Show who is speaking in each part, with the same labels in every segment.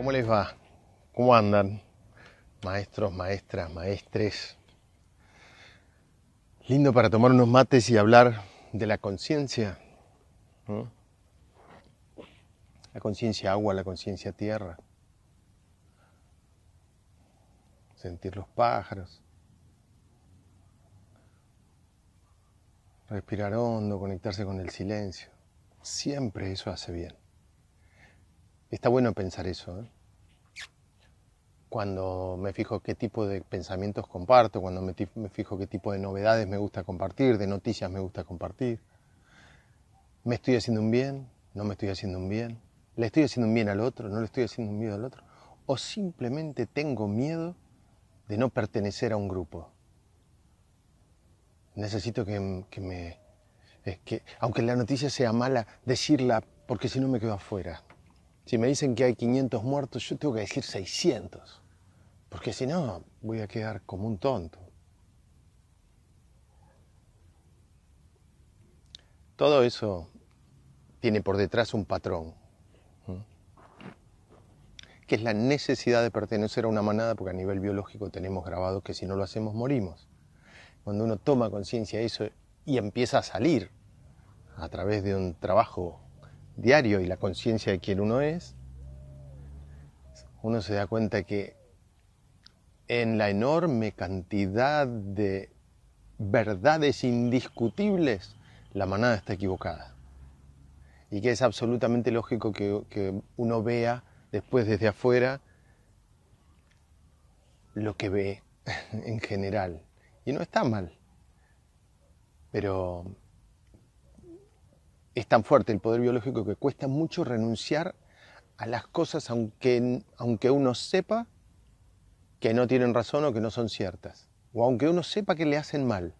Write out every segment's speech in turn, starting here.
Speaker 1: ¿Cómo les va? ¿Cómo andan? Maestros, maestras, maestres. Lindo para tomar unos mates y hablar de la conciencia. La conciencia agua, la conciencia tierra. Sentir los pájaros. Respirar hondo, conectarse con el silencio. Siempre eso hace bien. Está bueno pensar eso. ¿eh? cuando me fijo qué tipo de pensamientos comparto, cuando me, fijo qué tipo de novedades me gusta compartir, de noticias me gusta compartir. ¿Me estoy haciendo un bien? ¿No me estoy haciendo un bien? ¿Le estoy haciendo un bien al otro? ¿No le estoy haciendo un bien al otro? no le estoy haciendo un miedo al otro o simplemente tengo miedo de no pertenecer a un grupo? Necesito que, que me... Es que, aunque la noticia sea mala, decirla porque si no me quedo afuera. Si me dicen que hay 500 muertos, yo tengo que decir 600, porque si no, voy a quedar como un tonto. Todo eso tiene por detrás un patrón, que es la necesidad de pertenecer a una manada, porque a nivel biológico tenemos grabado que si no lo hacemos morimos. Cuando uno toma conciencia de eso y empieza a salir a través de un trabajo diario y la conciencia de quién uno es, uno se da cuenta que en la enorme cantidad de verdades indiscutibles, la manada está equivocada. Y que es absolutamente lógico que, que uno vea después desde afuera lo que ve en general. Y no está mal. Pero es tan fuerte el poder biológico que cuesta mucho renunciar a las cosas aunque, aunque uno sepa que no tienen razón o que no son ciertas, o aunque uno sepa que le hacen mal.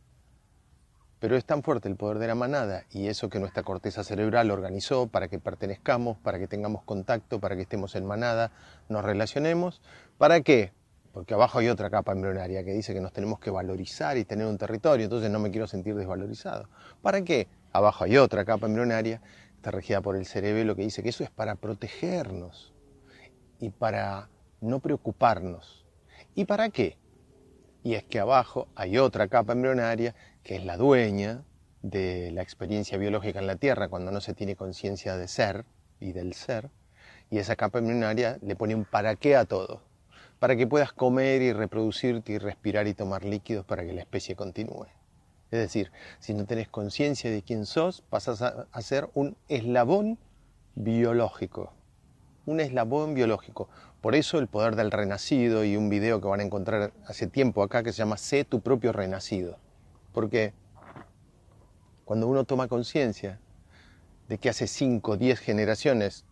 Speaker 1: Pero es tan fuerte el poder de la manada y eso que nuestra corteza cerebral organizó para que pertenezcamos, para que tengamos contacto, para que estemos en manada, nos relacionemos. ¿Para qué? Porque abajo hay otra capa embrionaria que dice que nos tenemos que valorizar y tener un territorio, entonces no me quiero sentir desvalorizado. ¿Para qué? Abajo hay otra capa embrionaria, está regida por el cerebelo, que dice que eso es para protegernos y para no preocuparnos. ¿Y para qué? Y es que abajo hay otra capa embrionaria que es la dueña de la experiencia biológica en la Tierra cuando no se tiene conciencia de ser y del ser. Y esa capa embrionaria le pone un para qué a todo. Para que puedas comer y reproducirte y respirar y tomar líquidos para que la especie continúe. Es decir, si no tenés conciencia de quién sos, pasas a, ser un eslabón biológico. Un eslabón biológico. Por eso el poder del renacido y un video que van a encontrar hace tiempo acá que se llama Sé tu propio renacido. Porque cuando uno toma conciencia de que hace 5 o 10 generaciones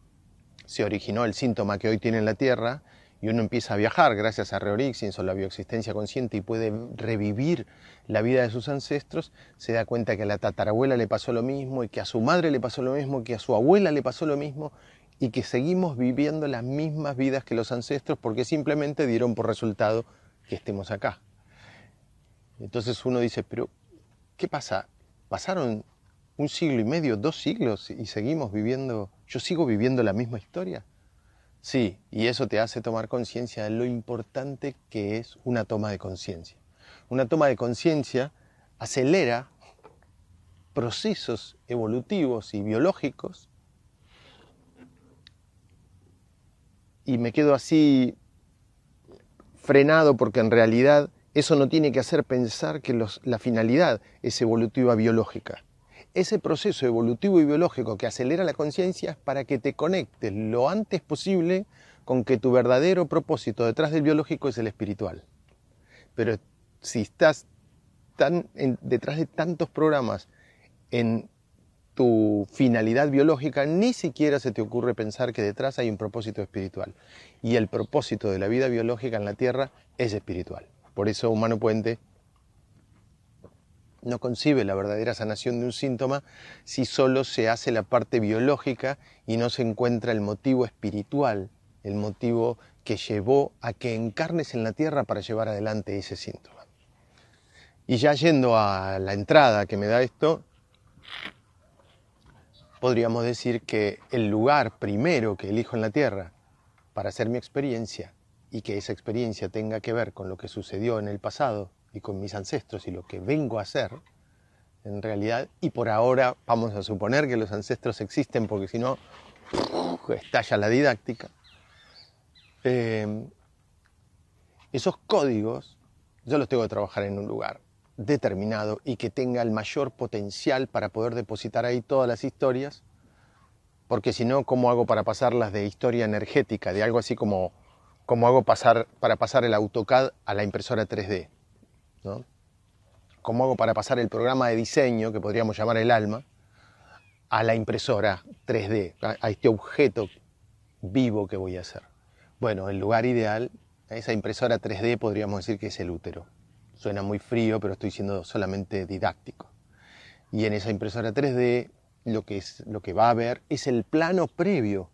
Speaker 1: se originó el síntoma que hoy tiene la Tierra, y uno empieza a viajar gracias a Reorixins o la bioexistencia consciente y puede revivir la vida de sus ancestros, se da cuenta que a la tatarabuela le pasó lo mismo y que a su madre le pasó lo mismo, que a su abuela le pasó lo mismo y que seguimos viviendo las mismas vidas que los ancestros porque simplemente dieron por resultado que estemos acá. Entonces uno dice, pero ¿qué pasa? Pasaron un siglo y medio, dos siglos y seguimos viviendo, yo sigo viviendo la misma historia. Sí, y eso te hace tomar conciencia de lo importante que es una toma de conciencia. Una toma de conciencia acelera procesos evolutivos y biológicos. Y me quedo así frenado porque en realidad eso no tiene que hacer pensar que la finalidad es evolutiva biológica ese proceso evolutivo y biológico que acelera la conciencia es para que te conectes lo antes posible con que tu verdadero propósito detrás del biológico es el espiritual. Pero si estás tan detrás de tantos programas en tu finalidad biológica, ni siquiera se te ocurre pensar que detrás hay un propósito espiritual. Y el propósito de la vida biológica en la Tierra es espiritual. Por eso, Humano Puente no concibe la verdadera sanación de un síntoma si solo se hace la parte biológica y no se encuentra el motivo espiritual, el motivo que llevó a que encarnes en la tierra para llevar adelante ese síntoma. Y ya yendo a la entrada que me da esto, podríamos decir que el lugar primero que elijo en la tierra para hacer mi experiencia y que esa experiencia tenga que ver con lo que sucedió en el pasado, y con mis ancestros y lo que vengo a hacer, en realidad, y por ahora vamos a suponer que los ancestros existen porque si no, estalla la didáctica, em, esos códigos yo los tengo que trabajar en un lugar determinado y que tenga el mayor potencial para poder depositar ahí todas las historias, porque si no, ¿cómo hago para pasarlas de historia energética, de algo así como, cómo hago pasar, para pasar el AutoCAD a la impresora 3D? ¿no? ¿Cómo hago para pasar el programa de diseño, que podríamos llamar el alma, a la impresora 3D, a este objeto vivo que voy a hacer? Bueno, el lugar ideal, a esa impresora 3D podríamos decir que es el útero. Suena muy frío, pero estoy siendo solamente didáctico. Y en esa impresora 3D lo que, es, lo que va a ver es el plano previo.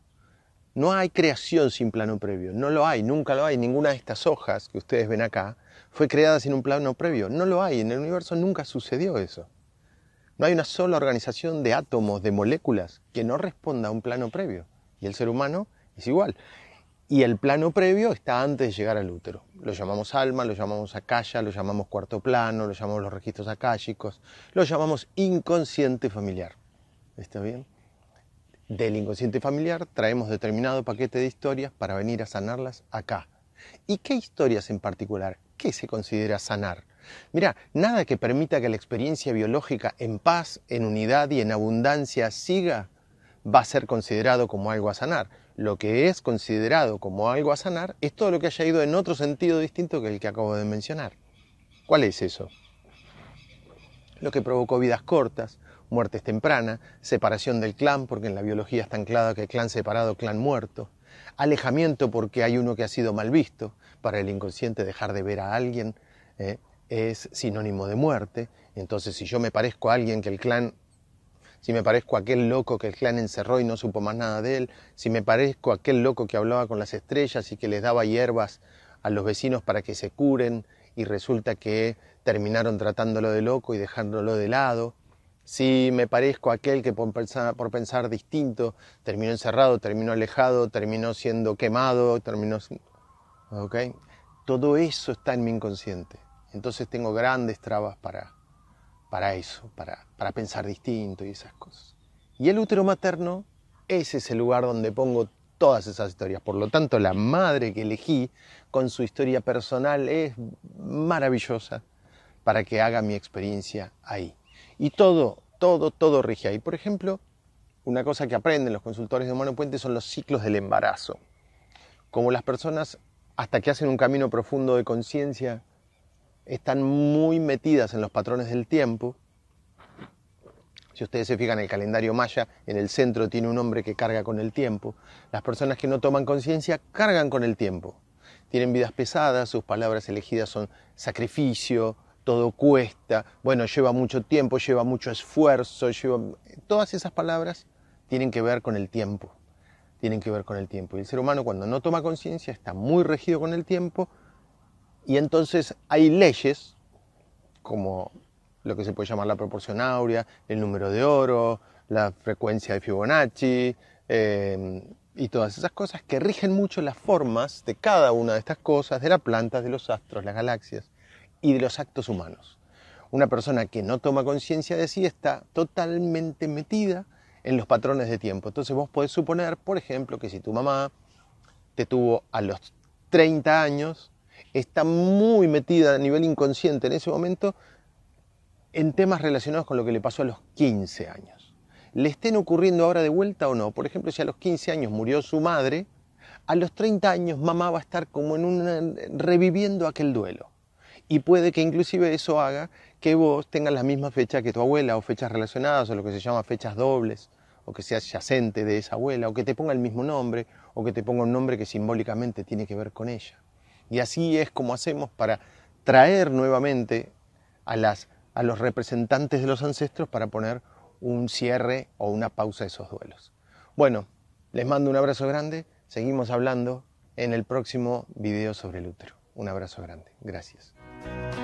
Speaker 1: No hay creación sin plano previo, no lo hay, nunca lo hay. Ninguna de estas hojas que ustedes ven acá fue creada sin un plano previo. No lo hay, en el universo nunca sucedió eso. No hay una sola organización de átomos, de moléculas, que no responda a un plano previo. Y el ser humano es igual. Y el plano previo está antes de llegar al útero. Lo llamamos alma, lo llamamos acaya, lo llamamos cuarto plano, lo llamamos los registros acálicos, lo llamamos inconsciente familiar. ¿Está bien? Del inconsciente familiar traemos determinado paquete de historias para venir a sanarlas acá. ¿Y qué historias en particular? ¿qué se considera sanar? Mira, nada que permita que la experiencia biológica en paz, en unidad y en abundancia siga va a ser considerado como algo a sanar. Lo que es considerado como algo a sanar es todo lo que haya ido en otro sentido distinto que el que acabo de mencionar. ¿Cuál es eso? Lo que provocó vidas cortas, muertes tempranas, separación del clan, porque en la biología está anclado que clan separado, clan muerto, alejamiento porque hay uno que ha sido mal visto, para el inconsciente dejar de ver a alguien eh, es sinónimo de muerte, entonces si yo me parezco a alguien que el clan, si me parezco a aquel loco que el clan encerró y no supo más nada de él, si me parezco a aquel loco que hablaba con las estrellas y que les daba hierbas a los vecinos para que se curen y resulta que terminaron tratándolo de loco y dejándolo de lado, si me parezco a aquel que por pensar, distinto terminó encerrado, terminó alejado, terminó siendo quemado, terminó ¿Ok? Todo eso está en mi inconsciente. Entonces tengo grandes trabas para, eso, para, para pensar distinto y esas cosas. Y el útero materno, ese es el lugar donde pongo todas esas historias. Por lo tanto, la madre que elegí con su historia personal es maravillosa para que haga mi experiencia ahí. Y todo, todo, todo rige ahí. Por ejemplo, una cosa que aprenden los consultores de Humano Puente son los ciclos del embarazo. Como las personas, hasta que hacen un camino profundo de conciencia, están muy metidas en los patrones del tiempo. Si ustedes se fijan en el calendario maya, en el centro tiene un hombre que carga con el tiempo. Las personas que no toman conciencia cargan con el tiempo. Tienen vidas pesadas, sus palabras elegidas son sacrificio, todo cuesta, bueno, lleva mucho tiempo, lleva mucho esfuerzo, lleva... Todas esas palabras tienen que ver con el tiempo, tienen que ver con el tiempo. Y el ser humano cuando no toma conciencia está muy regido con el tiempo y entonces hay leyes, como lo que se puede llamar la proporción áurea, el número de oro, la frecuencia de Fibonacci, em, y todas esas cosas que rigen mucho las formas de cada una de estas cosas, de las plantas, de los astros, las galaxias y de los actos humanos. Una persona que no toma conciencia de sí está totalmente metida en los patrones de tiempo. Entonces vos podés suponer, por ejemplo, que si tu mamá te tuvo a los 30 años, está muy metida a nivel inconsciente en ese momento en temas relacionados con lo que le pasó a los 15 años. ¿Le estén ocurriendo ahora de vuelta o no? Por ejemplo, si a los 15 años murió su madre, a los 30 años mamá va a estar como en un. reviviendo aquel duelo y puede que inclusive eso haga que vos tengas la misma fecha que tu abuela o fechas relacionadas o lo que se llama fechas dobles o que seas yacente de esa abuela o que te ponga el mismo nombre o que te ponga un nombre que simbólicamente tiene que ver con ella. Y así es como hacemos para traer nuevamente a, las, a los representantes de los ancestros para poner un cierre o una pausa a esos duelos. Bueno, les mando un abrazo grande, seguimos hablando en el próximo video sobre el útero. Un abrazo grande, gracias. Thank you.